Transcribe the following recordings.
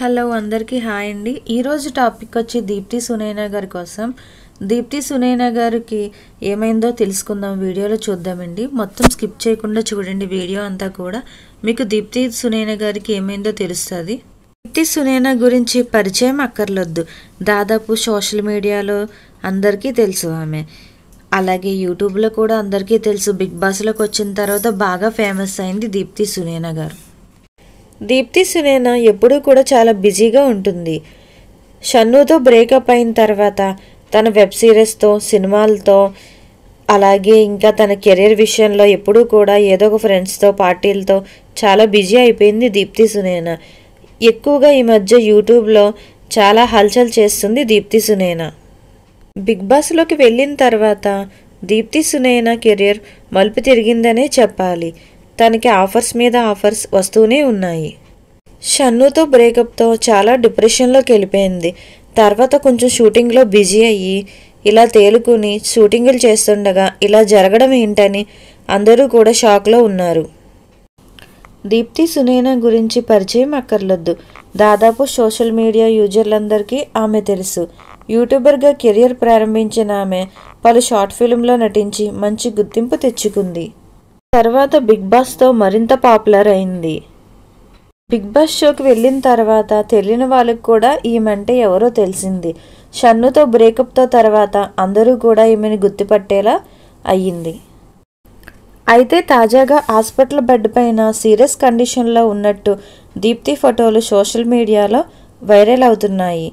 hello అందరికీ hi అండి ఈరోజు టాపిక్ వచ్చి దీప్తి సునైనా గారి కోసం దీప్తి సునైనా గారికి ఏమైందో తెలుసుకుందాం వీడియోలో చూద్దామండి మొత్తం స్కిప్ చేయకుండా చూడండి వీడియో అంతా కూడా మీకు దీప్తి సునైనా గారికి ఏమైందో తెలుస్తుంది దీప్తి సునైనా గురించి పరిచయం అక్కర్లొద్దు దాదాపు సోషల్ మీడియాలో అందరికీ తెలుసు ఆమె అలాగే యూట్యూబ్లో కూడా అందరికీ తెలుసు బిగ్ బాస్లోకి వచ్చిన తర్వాత బాగా ఫేమస్ అయింది దీప్తి సునైనా గారు దీప్తి సునేనా ఎప్పుడూ కూడా చాలా బిజీగా ఉంటుంది షన్నుతో బ్రేకప్ అయిన తర్వాత తన వెబ్ సిరీస్తో సినిమాలతో అలాగే ఇంకా తన కెరీర్ విషయంలో ఎప్పుడూ కూడా ఏదో ఒక ఫ్రెండ్స్తో పార్టీలతో చాలా బిజీ అయిపోయింది దీప్తి సునేనా ఎక్కువగా ఈ మధ్య యూట్యూబ్లో చాలా హల్చల్ చేస్తుంది దీప్తి సునేనా బిగ్ బాస్లోకి వెళ్ళిన తర్వాత దీప్తి సునేనా కెరీర్ మలుపు తిరిగిందనే చెప్పాలి తనకి ఆఫర్స్ మీద ఆఫర్స్ వస్తూనే ఉన్నాయి షన్నుతో బ్రేకప్తో చాలా డిప్రెషన్లోకి వెళ్ళిపోయింది తర్వాత కొంచెం షూటింగ్లో బిజీ అయ్యి ఇలా తేలుకుని షూటింగులు చేస్తుండగా ఇలా జరగడం ఏంటని అందరూ కూడా షాక్లో ఉన్నారు దీప్తి సునైనా గురించి పరిచయం అక్కర్లొద్దు దాదాపు సోషల్ మీడియా యూజర్లందరికీ ఆమె తెలుసు యూట్యూబర్గా కెరియర్ ప్రారంభించిన ఆమె పలు షార్ట్ ఫిల్మ్లో నటించి మంచి గుర్తింపు తెచ్చుకుంది తర్వాత బిగ్ బాస్తో మరింత పాపులర్ అయింది బిగ్ బాస్ షోకి వెళ్ళిన తర్వాత తెలియని వాళ్ళకు కూడా ఈమెంటే ఎవరో తెలిసింది షన్నుతో బ్రేకప్తో తర్వాత అందరూ కూడా ఈమెను గుర్తుపట్టేలా అయ్యింది అయితే తాజాగా హాస్పిటల్ బెడ్ పైన సీరియస్ కండిషన్లో ఉన్నట్టు దీప్తి ఫోటోలు సోషల్ మీడియాలో వైరల్ అవుతున్నాయి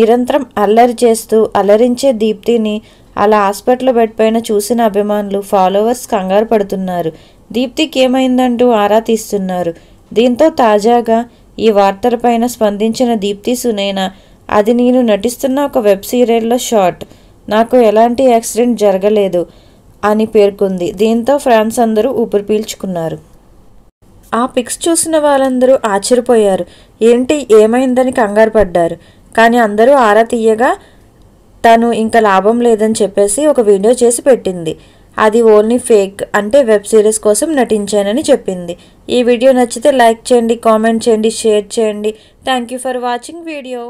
నిరంతరం అల్లరి చేస్తూ అల్లరించే దీప్తిని అలా హాస్పిటల్ బెడ్ పైన చూసిన అభిమానులు ఫాలోవర్స్ కంగారు పడుతున్నారు దీప్తికి ఏమైందంటూ ఆరా తీస్తున్నారు దీంతో తాజాగా ఈ వార్తలపైన స్పందించిన దీప్తి సునేనా అది నేను నటిస్తున్న ఒక వెబ్ సీరియల్లో షార్ట్ నాకు ఎలాంటి యాక్సిడెంట్ జరగలేదు అని పేర్కొంది దీంతో ఫ్రాన్స్ అందరూ ఊపిరి పీల్చుకున్నారు ఆ పిక్స్ చూసిన వాళ్ళందరూ ఆశ్చర్యపోయారు ఏంటి ఏమైందని కంగారు పడ్డారు కానీ అందరూ ఆరా తీయగా తను ఇంకా లాభం లేదని చెప్పేసి ఒక వీడియో చేసి పెట్టింది అది ఓన్లీ ఫేక్ అంటే వెబ్ సిరీస్ కోసం నటించానని చెప్పింది ఈ వీడియో నచ్చితే లైక్ చేయండి కామెంట్ చేయండి షేర్ చేయండి thank you for watching video